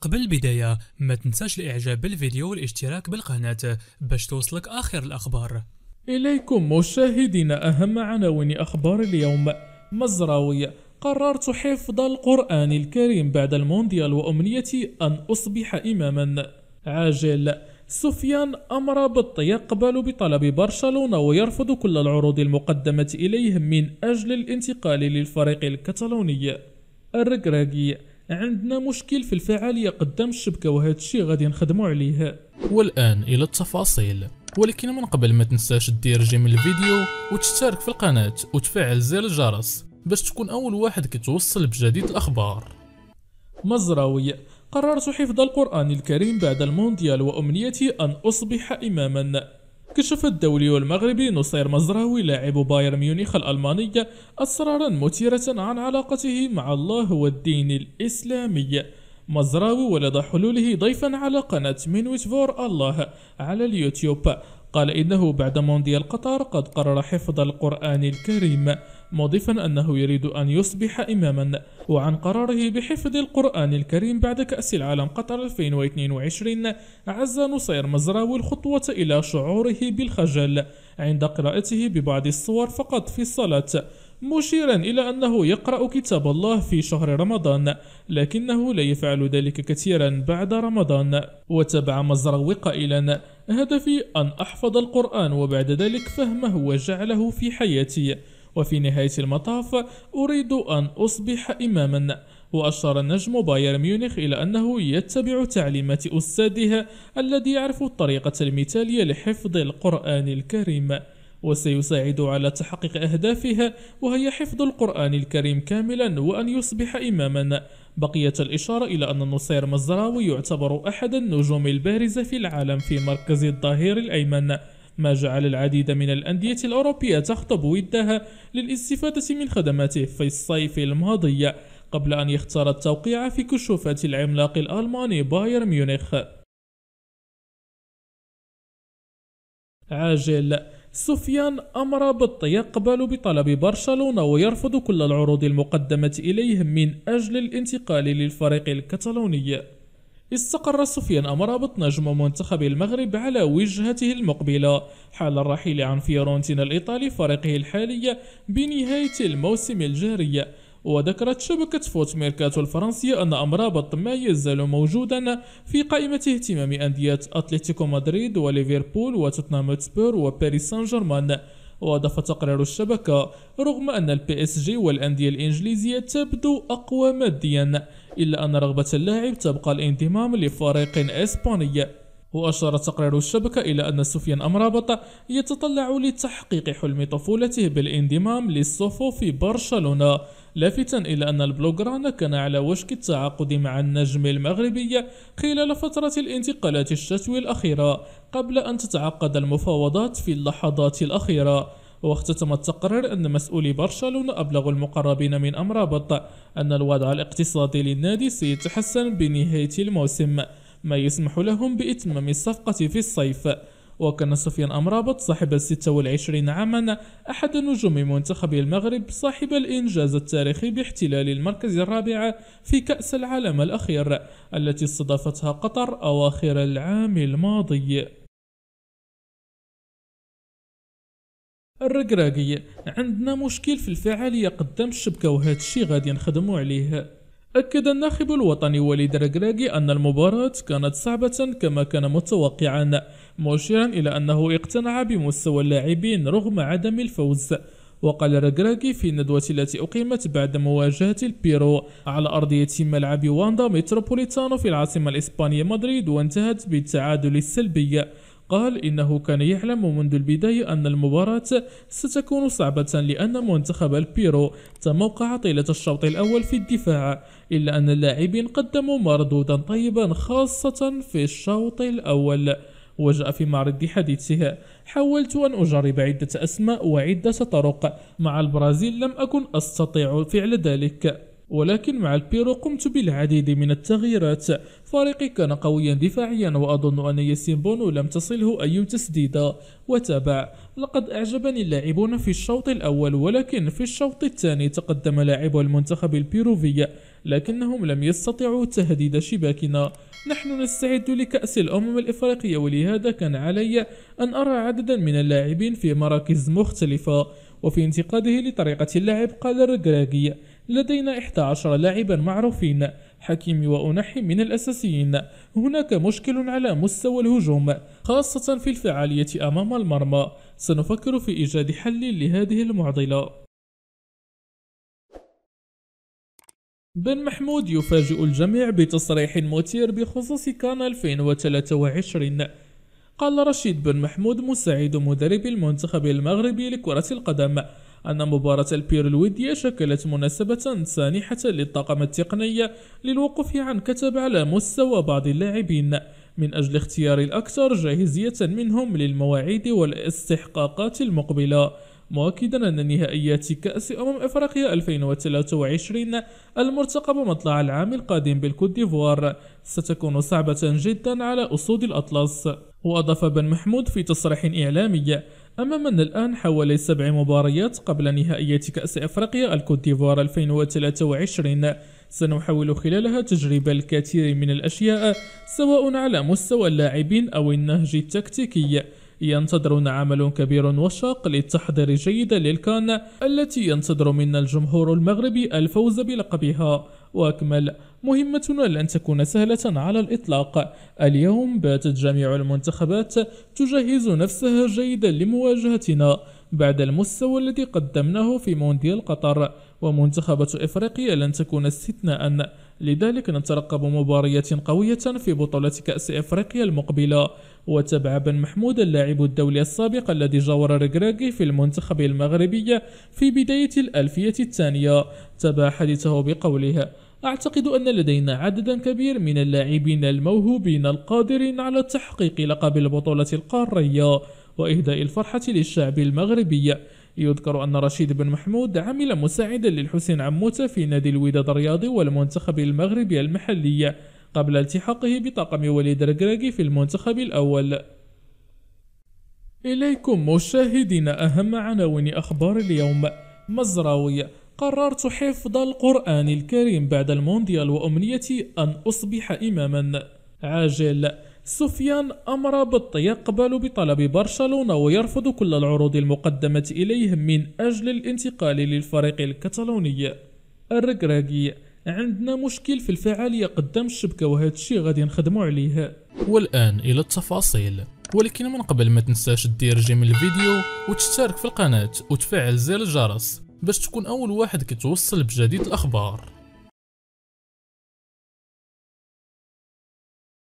قبل البداية ما تنساش الاعجاب بالفيديو والاشتراك بالقناة باش توصلك اخر الاخبار اليكم مشاهدينا اهم عناوين اخبار اليوم مزراوي قررت حفظ القرآن الكريم بعد المونديال وأمنيتي أن أصبح إماما عاجل سفيان أمر يقبل بطلب برشلونة ويرفض كل العروض المقدمة إليه من أجل الانتقال للفريق الكتالوني الركراكي عندنا مشكل في الفعالية قدام الشبكة وهذا الشيء غادي نخدمو عليه والآن إلى التفاصيل ولكن من قبل ما تنساش دير جيم الفيديو وتشترك في القناة وتفعل زر الجرس باش تكون أول واحد كتوصل بجديد الأخبار مزراوي قررت حفظ القرآن الكريم بعد المونديال وأمنيتي أن أصبح إماما كشف الدولي المغربي نصير مزراوي لاعب بايرن ميونخ الالماني أسرارا مثيرة عن علاقته مع الله والدين الإسلامي مزراوي ولد حلوله ضيفا على قناة مينويت فور الله على اليوتيوب قال إنه بعد مونديال قطر قد قرر حفظ القرآن الكريم مضيفا أنه يريد أن يصبح إماما وعن قراره بحفظ القرآن الكريم بعد كأس العالم قطر 2022 عز نصير مزراوي الخطوة إلى شعوره بالخجل عند قراءته ببعض الصور فقط في الصلاة مشيرا إلى أنه يقرأ كتاب الله في شهر رمضان لكنه لا يفعل ذلك كثيرا بعد رمضان وتبع مزروي قائلا هدفي أن أحفظ القرآن وبعد ذلك فهمه وجعله في حياتي وفي نهاية المطاف أريد أن أصبح إماما وأشار نجم بايرن ميونخ إلى أنه يتبع تعليمات أستاذه الذي يعرف الطريقة المثالية لحفظ القرآن الكريم وسيساعد على تحقيق أهدافها وهي حفظ القرآن الكريم كاملا وأن يصبح إماما بقيت الإشارة إلى أن نصير مزراوي يعتبر أحد النجوم البارزة في العالم في مركز الظهير الأيمن ما جعل العديد من الأندية الأوروبية تخطب ودها للاستفادة من خدماته في الصيف الماضي قبل أن يختار التوقيع في كشوفات العملاق الألماني باير ميونخ عاجل سفيان أمر بط يقبل بطلب برشلونة ويرفض كل العروض المقدمة إليه من أجل الانتقال للفريق الكتالوني استقر سفيان أمرابط نجم منتخب المغرب على وجهته المقبلة حال الرحيل عن فيورنتينا الإيطالي فريقه الحالي بنهاية الموسم الجاري وذكرت شبكة فوت ميركاتو الفرنسية أن أمرابط ما يزال موجودا في قائمة اهتمام أندية أتلتيكو مدريد وليفربول وتوتنهام هوتسبير وباريس سان جيرمان وأضاف تقرير الشبكة رغم أن البي اس جي والأندية الإنجليزية تبدو أقوى ماديا إلا أن رغبة اللاعب تبقى الانضمام لفريق إسباني وأشار تقرير الشبكة إلى أن سفيان أمرابط يتطلع لتحقيق حلم طفولته بالانضمام للصفوف في برشلونة لافتا إلى أن البلوغران كان على وشك التعاقد مع النجم المغربي خلال فترة الانتقالات الشتوي الأخيرة قبل أن تتعقد المفاوضات في اللحظات الأخيرة واختتم التقرير أن مسؤولي برشلونة أبلغوا المقربين من أمرابط أن الوضع الاقتصادي للنادي سيتحسن بنهاية الموسم ما يسمح لهم بإتمام الصفقة في الصيف وكان سفيان أمرابط صاحب الستة والعشرين عاما أحد نجوم منتخب المغرب صاحب الإنجاز التاريخي باحتلال المركز الرابع في كأس العالم الأخير التي استضافتها قطر أواخر العام الماضي الرقراقي عندنا مشكل في الفعالية قدام الشبكة وهذا الشيء غادي نخدمو عليه أكد الناخب الوطني وليد رجراجي أن المباراة كانت صعبة كما كان متوقعا مشيرا إلى أنه اقتنع بمستوى اللاعبين رغم عدم الفوز وقال رجراجي في الندوة التي أقيمت بعد مواجهة البيرو على أرضية ملعب واندا متروبوليتانو في العاصمة الإسبانية مدريد وانتهت بالتعادل السلبي قال إنه كان يعلم منذ البداية أن المباراة ستكون صعبة لأن منتخب البيرو تموقع طيلة الشوط الأول في الدفاع إلا أن اللاعبين قدموا مردودا طيبا خاصة في الشوط الأول وجاء في معرض حديثه حاولت أن أجرب عدة أسماء وعدة طرق مع البرازيل لم أكن أستطيع فعل ذلك ولكن مع البيرو قمت بالعديد من التغييرات فريقي كان قويا دفاعيا وأظن أن ياسين بونو لم تصله أي تسديدة وتابع لقد أعجبني اللاعبون في الشوط الأول ولكن في الشوط الثاني تقدم لاعب المنتخب البيروفي لكنهم لم يستطيعوا تهديد شباكنا نحن نستعد لكأس الأمم الإفريقية ولهذا كان علي أن أرى عددا من اللاعبين في مراكز مختلفة وفي انتقاده لطريقة اللعب قال الركراكي لدينا 11 لاعبا معروفين حكيمي وأنحي من الأساسيين هناك مشكل على مستوى الهجوم خاصة في الفعالية أمام المرمى سنفكر في إيجاد حل لهذه المعضلة بن محمود يفاجئ الجميع بتصريح مثير بخصوص كان 2023 قال رشيد بن محمود مساعد مدرب المنتخب المغربي لكرة القدم أن مباراة البير الودية شكلت مناسبة سانحة للطاقم التقني للوقوف عن كتب على مستوى بعض اللاعبين من أجل اختيار الأكثر جاهزية منهم للمواعيد والاستحقاقات المقبلة مؤكدا أن نهائيات كأس أمم إفريقيا 2023 المرتقبة مطلع العام القادم بالكوت ديفوار ستكون صعبة جدا على أسود الأطلس وأضاف بن محمود في تصريح إعلامي أمامنا من الآن حوالي سبع مباريات قبل نهائية كأس أفريقيا الكوت ديفوار 2023 سنحاول خلالها تجربة الكثير من الأشياء سواء على مستوى اللاعبين أو النهج التكتيكي ينتظرون عمل كبير وشاق للتحضير جيدا للكان التي ينتظر منا الجمهور المغربي الفوز بلقبها وأكمل مهمتنا لن تكون سهلة على الإطلاق اليوم باتت جميع المنتخبات تجهز نفسها جيدا لمواجهتنا بعد المستوى الذي قدمناه في مونديال قطر ومنتخبة إفريقيا لن تكون استثناء لذلك نترقب مباريات قوية في بطولة كأس إفريقيا المقبلة وتابع بن محمود اللاعب الدولي السابق الذي جاور ركراكي في المنتخب المغربي في بداية الألفية الثانية تابع حديثه بقوله أعتقد أن لدينا عددا كبير من اللاعبين الموهوبين القادرين على تحقيق لقب البطولة القارية وإهداء الفرحة للشعب المغربي يذكر أن رشيد بن محمود عمل مساعدا للحسين عموتة في نادي الوداد الرياضي والمنتخب المغربي المحلي قبل التحاقه بطاقم وليد ركراكي في المنتخب الأول إليكم مشاهدينا أهم عناوين أخبار اليوم مزراوي قررت حفظ القرآن الكريم بعد المونديال وأمنيتي أن أصبح إماما عاجل سفيان أمر بط يقبل بطلب برشلونة ويرفض كل العروض المقدمة إليه من أجل الانتقال للفريق الكتالوني الركراكي عندنا مشكل في الفعالية قدام الشبكة وهذا الشيء غادي نخدمو عليه والآن إلى التفاصيل ولكن من قبل ما تنساش دير جيم الفيديو وتشترك في القناة وتفعل زر الجرس باش تكون أول واحد كتوصل بجديد الأخبار